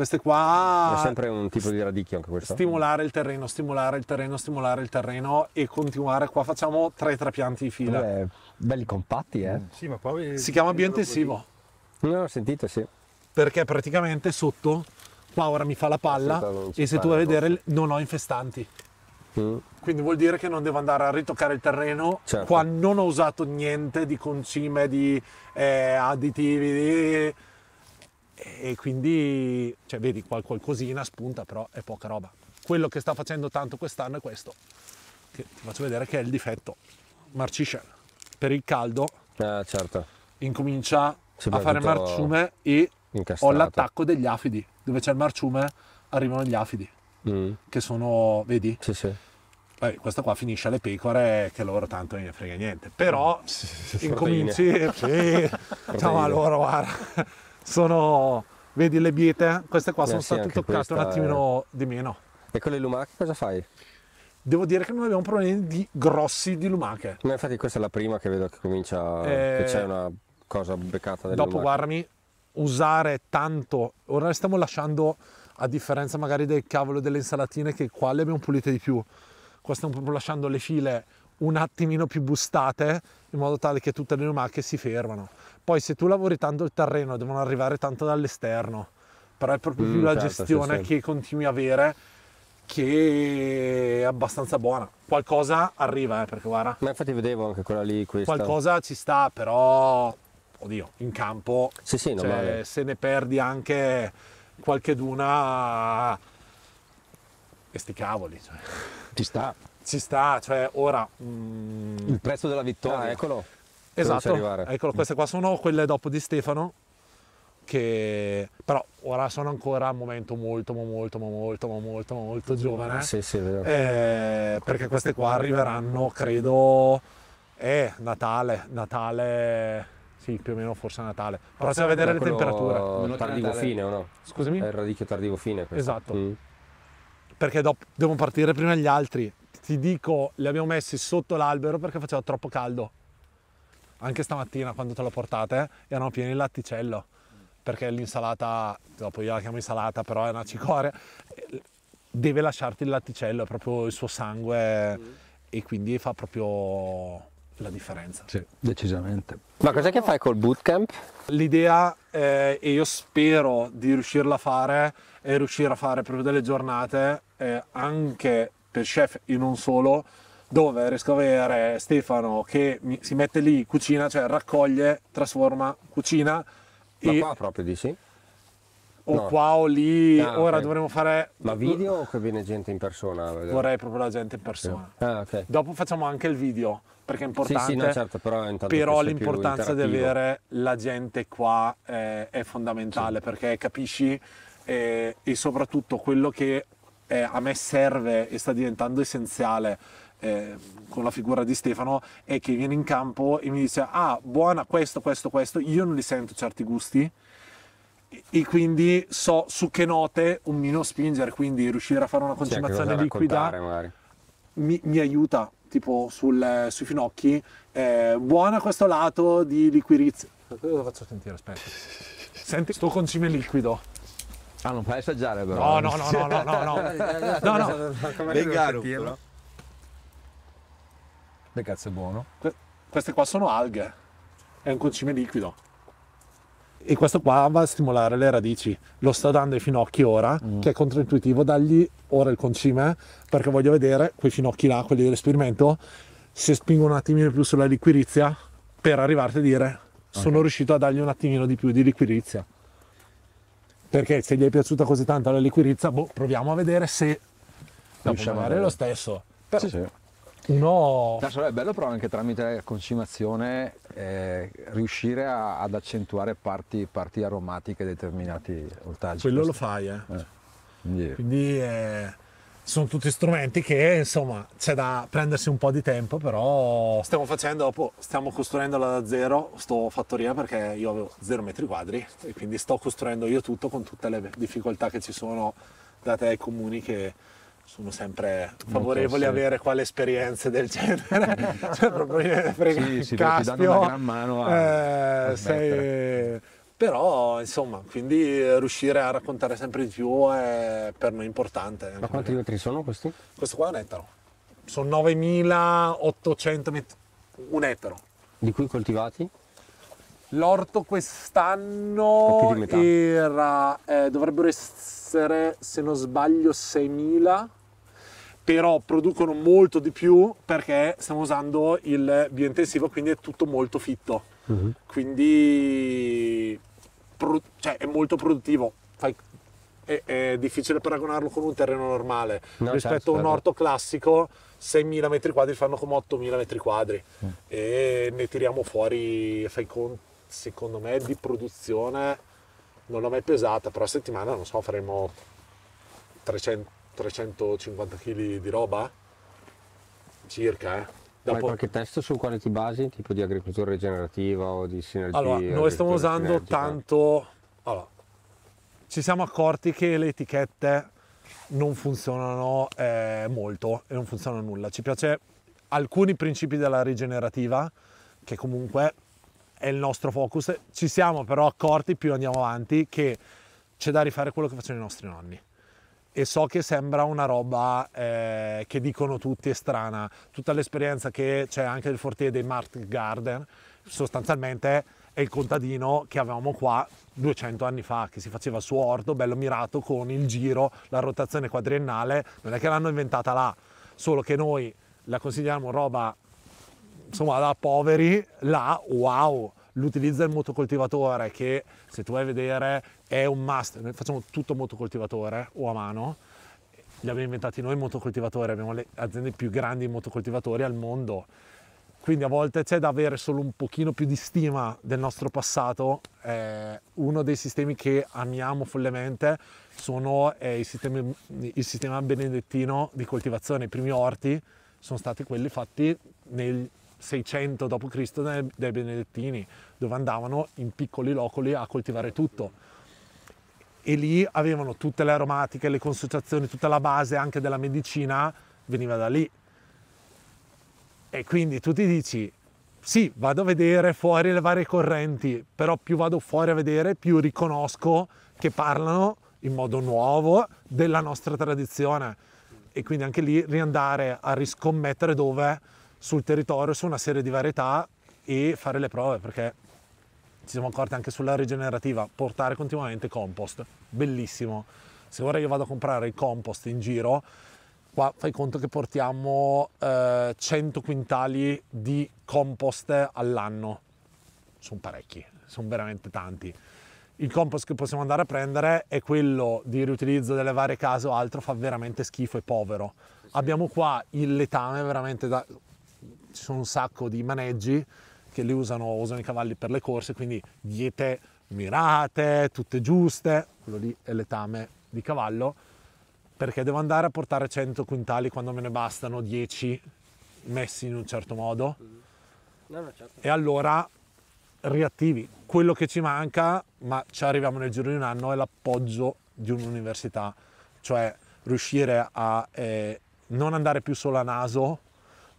Queste qua... È sempre un tipo di radicchio anche questo. Stimolare il terreno, stimolare il terreno, stimolare il terreno e continuare. Qua facciamo tre trapianti di fila. Beh, belli compatti, eh? Mm, sì, ma poi... Si chiama biointensivo. No, l'ho sentito, sì. Perché praticamente sotto, qua ora mi fa la palla e se tu vai a vedere non ho infestanti. Mm. Quindi vuol dire che non devo andare a ritoccare il terreno. Certo. Qua non ho usato niente di concime, di eh, additivi, di e quindi cioè, vedi qualcosina spunta però è poca roba quello che sta facendo tanto quest'anno è questo che ti faccio vedere che è il difetto marcisce per il caldo eh, certo. incomincia a fare marciume e incastrato. ho l'attacco degli afidi dove c'è il marciume arrivano gli afidi mm. che sono vedi sì, sì. Beh, questo qua finisce alle pecore che loro tanto non ne frega niente però incominci sì, ciao a loro guarda sono, vedi le biete, eh? queste qua eh sono sì, state toccate un attimino eh. di meno. E con le lumache cosa fai? Devo dire che non abbiamo problemi di grossi di lumache. Ma infatti questa è la prima che vedo che comincia, eh, che c'è una cosa beccata delle Dopo lumache. guardami, usare tanto, ora le stiamo lasciando a differenza magari del cavolo delle insalatine che qua le abbiamo pulite di più. Qua stiamo proprio lasciando le file un attimino più bustate in modo tale che tutte le lumache si fermano. Poi se tu lavori tanto il terreno, devono arrivare tanto dall'esterno, però è proprio più mm, la certo, gestione sì, sì. che continui a avere che è abbastanza buona. Qualcosa arriva, eh, perché guarda. Ma infatti vedevo anche quella lì, questa. Qualcosa ci sta, però, oddio, in campo. Sì, sì, cioè, se ne perdi anche qualche duna e cavoli. Cioè. Ci sta. Ci sta, cioè, ora... Mm... Il prezzo della vittoria, ah, eccolo esatto eccolo queste qua sono quelle dopo di Stefano che però ora sono ancora a momento molto molto molto molto molto giovane sì, sì, eh, perché queste qua arriveranno credo eh, Natale Natale sì più o meno forse Natale però c'è da vedere le temperature tardivo fine o no? scusami? è il radicchio tardivo fine questo. esatto mm. perché dopo devono partire prima gli altri ti dico li abbiamo messi sotto l'albero perché faceva troppo caldo anche stamattina quando te lo portate erano pieni di latticello perché l'insalata, dopo io la chiamo insalata, però è una cicoria, deve lasciarti il latticello, è proprio il suo sangue e quindi fa proprio la differenza. Sì, decisamente. Ma cos'è che fai col bootcamp? L'idea, eh, e io spero di riuscirla a fare, è riuscire a fare proprio delle giornate eh, anche per chef e non solo, dove riesco a vedere Stefano che si mette lì cucina, cioè raccoglie, trasforma cucina. Ma e... qua proprio dici? O no. qua o lì, ah, ora okay. dovremmo fare... Ma video o che viene gente in persona? Vorrei proprio la gente in persona. Okay. Ah, okay. Dopo facciamo anche il video, perché è importante. Sì, sì, no, certo, però, però l'importanza di avere la gente qua è, è fondamentale, sì. perché capisci eh, e soprattutto quello che eh, a me serve e sta diventando essenziale eh, con la figura di Stefano è che viene in campo e mi dice ah buona questo, questo, questo, io non li sento certi gusti e quindi so su che note un minimo spingere, quindi riuscire a fare una concimazione liquida mi, mi, aiuta, tipo sul, eh, sui finocchi, eh, buona questo lato di liquirizia. Lo faccio sentire, aspetta. Senti, sto concime liquido. Ah, non puoi assaggiare però. No, no, no, no, no, no, no. no, no. Come Vengati, no. Beh, cazzo è buono. Que- queste qua sono alghe, è un concime liquido. E questo qua va a stimolare le radici. Lo sto dando ai finocchi ora, mm. che è controintuitivo dargli ora il concime, perché voglio vedere quei finocchi là, quelli dell'esperimento, se spingono un attimino più sulla liquirizia per arrivarti a dire okay. sono riuscito a dargli un attimino di più di liquirizia. Perché se gli è piaciuta così tanto la liquirizia, boh, proviamo a vedere se riusciamo a fare lo stesso. Però, sì, sì uno... Adesso è bello però anche tramite la concimazione eh, riuscire a, ad accentuare parti, parti aromatiche determinati voltaggi. Quello questo. lo fai, eh. eh. Quindi, Quindi eh, sono tutti strumenti che insomma c'è da prendersi un po' di tempo, però stiamo facendo, dopo stiamo costruendola da zero, sto fattoria perché io avevo zero metri quadri e quindi sto costruendo io tutto con tutte le difficoltà che ci sono date ai comuni che sono sempre favorevoli a avere quale esperienze del genere. cioè, proprio frega, sì, sì, caspio, ti danno una gran mano a, eh, sei... Però, insomma, quindi riuscire a raccontare sempre di più è per noi importante. Ma quanti metri sono questi? Questo qua è un ettaro. Sono 9.800 metri, un ettaro. Di cui coltivati? L'orto quest'anno era, eh, dovrebbero essere, se non sbaglio, 6.000 però producono molto di più perché stiamo usando il biointensivo, quindi è tutto molto fitto. Uh-huh. Quindi pro, cioè, è molto produttivo. Fai, è, è, difficile paragonarlo con un terreno normale. No, certo, Rispetto certo, a un certo. orto classico, 6.000 metri quadri fanno come 8.000 metri quadri uh e ne tiriamo fuori, fai conto, secondo me, di produzione. Non l'ho mai pesata, però a settimana, non so, faremo 300 350 kg di roba, circa, eh. Dopo... Ma qualche test su quale ti basi, tipo di agricoltura rigenerativa o di sinergia? Allora, noi stiamo usando sinergica. tanto... Allora, ci siamo accorti che le etichette non funzionano eh, molto e non funzionano nulla. Ci piace alcuni principi della rigenerativa, che comunque è il nostro focus. Ci siamo però accorti, più andiamo avanti, che c'è da rifare quello che facevano i nostri nonni e so che sembra una roba eh, che dicono tutti è strana, tutta l'esperienza che c'è anche del Forte dei Mart Garden sostanzialmente è il contadino che avevamo qua 200 anni fa, che si faceva il suo orto bello mirato con il giro, la rotazione quadriennale, non è che l'hanno inventata là, solo che noi la consideriamo roba insomma da poveri, là wow! l'utilizzo del motocoltivatore che se tu vai a vedere è un must, noi facciamo tutto motocoltivatore o a mano, li abbiamo inventati noi motocoltivatori, abbiamo le aziende più grandi motocoltivatori al mondo. Quindi a volte c'è da avere solo un pochino più di stima del nostro passato. Eh, uno dei sistemi che amiamo follemente sono eh, il, sistema, il, sistema, benedettino di coltivazione. I primi orti sono stati quelli fatti nel 600 d.C. dai benedettini, dove andavano in piccoli loculi a coltivare tutto. E lì avevano tutte le aromatiche, le consociazioni, tutta la base anche della medicina veniva da lì. E quindi tu ti dici, sì, vado a vedere fuori le varie correnti, però più vado fuori a vedere, più riconosco che parlano in modo nuovo della nostra tradizione. E quindi anche lì riandare a riscommettere dove sul territorio su una serie di varietà e fare le prove perché ci siamo accorti anche sulla rigenerativa, portare continuamente compost, bellissimo. Se ora io vado a comprare il compost in giro, qua fai conto che portiamo eh, 100 quintali di compost all'anno. Sono parecchi, sono veramente tanti. Il compost che possiamo andare a prendere è quello di riutilizzo delle varie case o altro, fa veramente schifo e povero. Abbiamo qua il letame veramente da ci sono un sacco di maneggi che li usano, usano i cavalli per le corse, quindi diete mirate, tutte giuste, quello lì è letame di cavallo, perché devo andare a portare 100 quintali quando me ne bastano 10 messi in un certo modo. No, no, certo. E allora riattivi. Quello che ci manca, ma ci arriviamo nel giro di un anno, è l'appoggio di un'università, cioè riuscire a eh, non andare più solo a naso,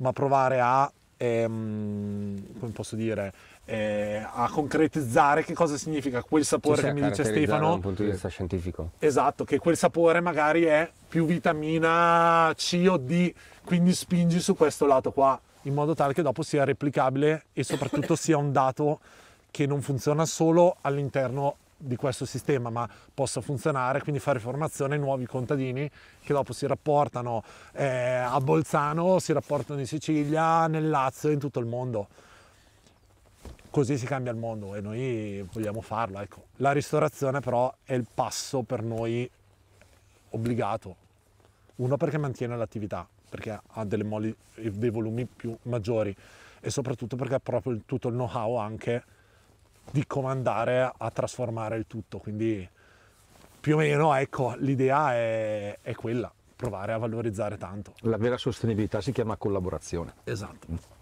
ma provare a, ehm, come posso dire, eh, a concretizzare che cosa significa quel sapore che mi dice Stefano. Da un punto di vista scientifico. Esatto, che quel sapore magari è più vitamina C o D, quindi spingi su questo lato qua, in modo tale che dopo sia replicabile e soprattutto sia un dato che non funziona solo all'interno di questo sistema ma possa funzionare, quindi fare formazione ai nuovi contadini che dopo si rapportano eh, a Bolzano, si rapportano in Sicilia, nel Lazio, in tutto il mondo. Così si cambia il mondo e noi vogliamo farlo. Ecco. La ristorazione però è il passo per noi obbligato. Uno perché mantiene l'attività, perché ha moli, dei volumi più maggiori e soprattutto perché ha proprio tutto il know-how anche di comandare a trasformare il tutto. Quindi più o meno ecco, l'idea è, è quella, provare a valorizzare tanto. La vera sostenibilità si chiama collaborazione. Esatto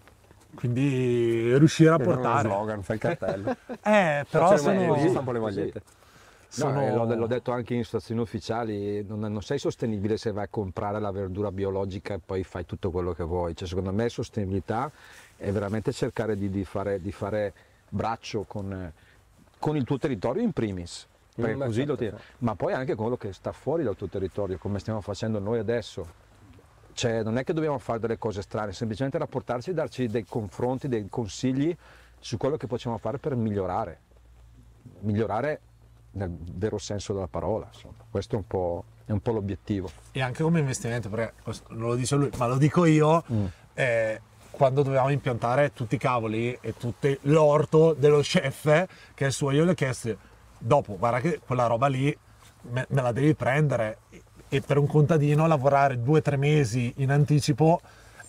quindi riuscire a che portare uno slogan fai il cartello eh però sono lì stampo le magliette sono... no, eh, l'ho, l'ho, detto anche in stazioni ufficiali non, non, sei sostenibile se vai a comprare la verdura biologica e poi fai tutto quello che vuoi cioè, secondo me sostenibilità è veramente cercare di, di fare, di fare braccio con, eh, con il tuo territorio in primis, certo, ti... Certo. ma poi anche quello che sta fuori dal tuo territorio, come stiamo facendo noi adesso. Cioè, non è che dobbiamo fare delle cose strane, semplicemente rapportarci e darci dei confronti, dei consigli su quello che possiamo fare per migliorare. Migliorare nel vero senso della parola, insomma. questo è un po', è un po l'obiettivo. E anche come investimento, perché non lo dice lui, ma lo dico io, mm. eh, quando dovevamo impiantare tutti i cavoli e tutto l'orto dello chef che è il suo, io le ho chiesto dopo, guarda che quella roba lì me, me la devi prendere e per un contadino lavorare due o tre mesi in anticipo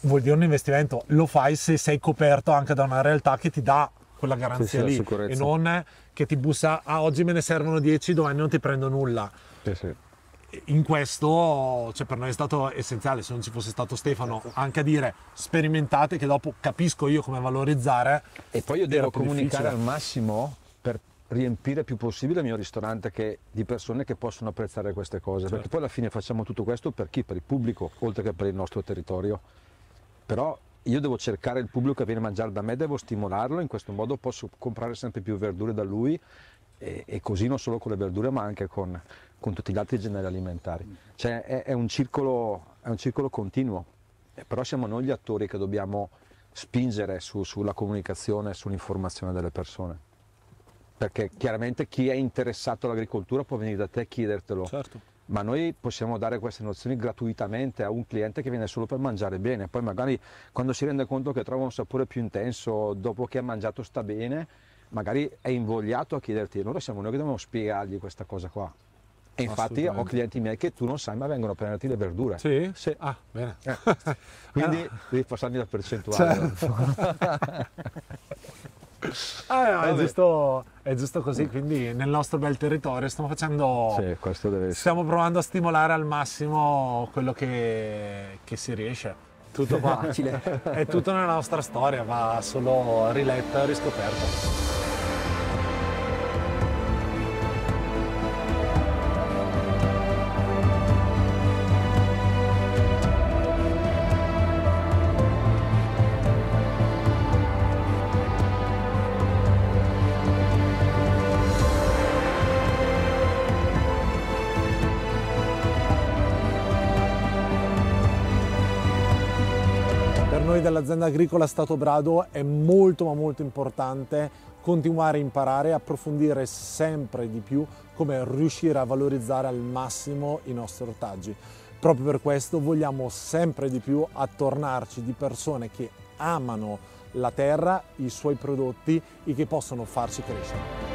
vuol dire un investimento, lo fai se sei coperto anche da una realtà che ti dà quella garanzia sì, lì e non che ti bussa, ah oggi me ne servono dieci, domani non ti prendo nulla. Sì, sì in questo cioè, per noi è stato essenziale, se non ci fosse stato Stefano, certo. anche a dire sperimentate che dopo capisco io come valorizzare. E poi io devo comunicare difficile. al massimo per riempire il più possibile il mio ristorante che, di persone che possono apprezzare queste cose, certo. perché poi alla fine facciamo tutto questo per chi? Per il pubblico, oltre che per il nostro territorio. Però io devo cercare il pubblico che viene a mangiare da me, devo stimolarlo, in questo modo posso comprare sempre più verdure da lui e, e così non solo con le verdure ma anche con con tutti gli altri generi alimentari. Cioè è, è, un circolo, è, un circolo, continuo, eh, però siamo noi gli attori che dobbiamo spingere su, sulla comunicazione e sull'informazione delle persone. Perché chiaramente chi è interessato all'agricoltura può venire da te e chiedertelo. Certo. Ma noi possiamo dare queste nozioni gratuitamente a un cliente che viene solo per mangiare bene, poi magari quando si rende conto che trova un sapore più intenso dopo che ha mangiato sta bene, magari è invogliato a chiederti, allora siamo noi che dobbiamo spiegargli questa cosa qua. E infatti ho clienti miei che tu non sai, ma vengono a prenderti le verdure. Sì? sì. Ah, bene. Eh. Quindi ah. devi passarmi la percentuale. Certo. ah, no, è, giusto, è, giusto, così, quindi nel nostro bel territorio stiamo facendo... Sì, questo deve essere. Stiamo provando a stimolare al massimo quello che, che si riesce. Tutto qua. è tutto nella nostra storia, va solo riletta e riscoperta. dell'azienda agricola Stato Brado è molto ma molto importante continuare a imparare e approfondire sempre di più come riuscire a valorizzare al massimo i nostri ortaggi. Proprio per questo vogliamo sempre di più attornarci di persone che amano la terra, i suoi prodotti e che possono farci crescere.